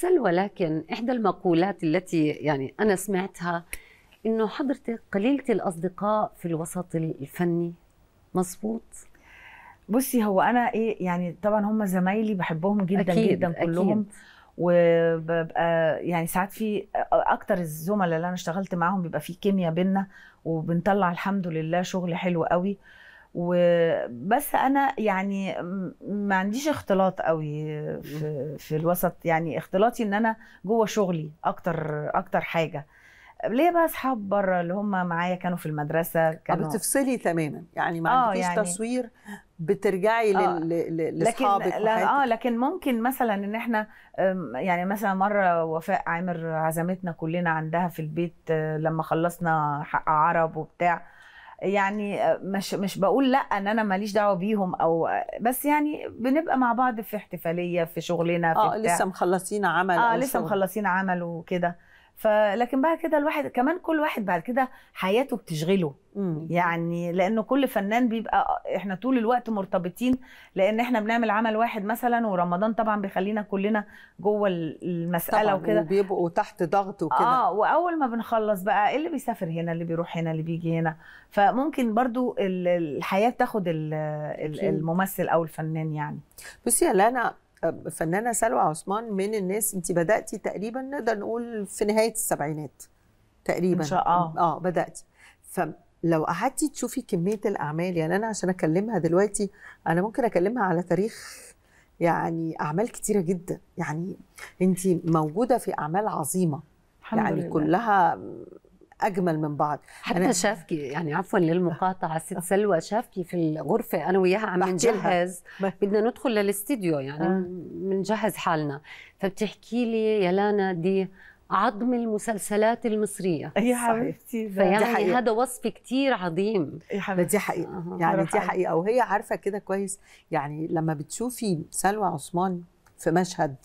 سل ولكن إحدى المقولات التي يعني أنا سمعتها إنه حضرتك قليلة الأصدقاء في الوسط الفني مظبوط بصي هو أنا إيه يعني طبعا هم زمايلي بحبهم جدا أكيد جدا كلهم أكيد. وببقى يعني ساعات في اكتر الزملاء اللي انا اشتغلت معاهم بيبقى في كيمياء بينا وبنطلع الحمد لله شغل حلو قوي وبس انا يعني ما عنديش اختلاط قوي في, في الوسط يعني اختلاطي ان انا جوه شغلي اكتر اكتر حاجه ليه بقى اصحاب بره اللي هم معايا كانوا في المدرسه آه، كانوا بتفصلي تماما يعني ما آه، عندكيش يعني تصوير بترجعي آه، لاصحابك لكن اه لكن ممكن مثلا ان احنا يعني مثلا مره وفاء عامر عزمتنا كلنا عندها في البيت لما خلصنا حق عرب وبتاع يعني آه، مش مش بقول لا ان انا ماليش دعوه بيهم او بس يعني بنبقى مع بعض في احتفاليه في شغلنا في اه لسه مخلصين عمل اه لسه مخلصين عمل وكده فلكن بعد كده الواحد كمان كل واحد بعد كده حياته بتشغله يعني لانه كل فنان بيبقى احنا طول الوقت مرتبطين لان احنا بنعمل عمل واحد مثلا ورمضان طبعا بيخلينا كلنا جوه المساله وكده بيبقوا تحت ضغط وكده اه واول ما بنخلص بقى إيه اللي بيسافر هنا اللي بيروح هنا اللي بيجي هنا فممكن برضو الحياه تاخد الممثل او الفنان يعني بصي يا لانا فنانه سلوى عثمان من الناس انت بداتي تقريبا نقدر نقول في نهايه السبعينات تقريبا ان شاء الله اه بداتي فلو قعدتي تشوفي كميه الاعمال يعني انا عشان اكلمها دلوقتي انا ممكن اكلمها على تاريخ يعني اعمال كتيره جدا يعني انت موجوده في اعمال عظيمه الحمد يعني لله. كلها اجمل من بعض حتى أنا... شافكي يعني عفوا للمقاطعه ست سلوى شافكي في الغرفه انا وياها عم نجهز بدنا ندخل للاستديو يعني بنجهز آه. حالنا فبتحكي لي يا لانا دي عظم المسلسلات المصرية إيه يا حبيبتي فيعني هذا وصف كتير عظيم إيه يا حبيبتي حقيقة أه. يعني دي حقيقة وهي عارفة كده كويس يعني لما بتشوفي سلوى عثمان في مشهد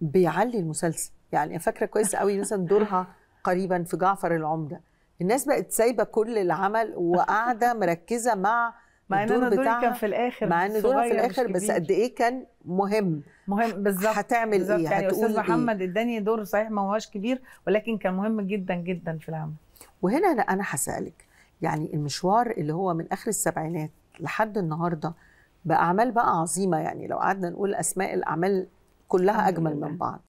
بيعلي المسلسل يعني فاكرة كويس قوي مثلا دورها قريبا في جعفر العمده الناس بقت سايبه كل العمل وقاعده مركزه مع مع ان انا دوري كان في الاخر مع ان دوري في الاخر بس قد ايه كان مهم مهم بالظبط هتعمل بالزبط. ايه يعني هتقول استاذ إيه؟ محمد إيه؟ اداني دور صحيح ما هوش كبير ولكن كان مهم جدا جدا في العمل وهنا انا انا هسالك يعني المشوار اللي هو من اخر السبعينات لحد النهارده باعمال بقى عظيمه يعني لو قعدنا نقول اسماء الاعمال كلها اجمل من بعض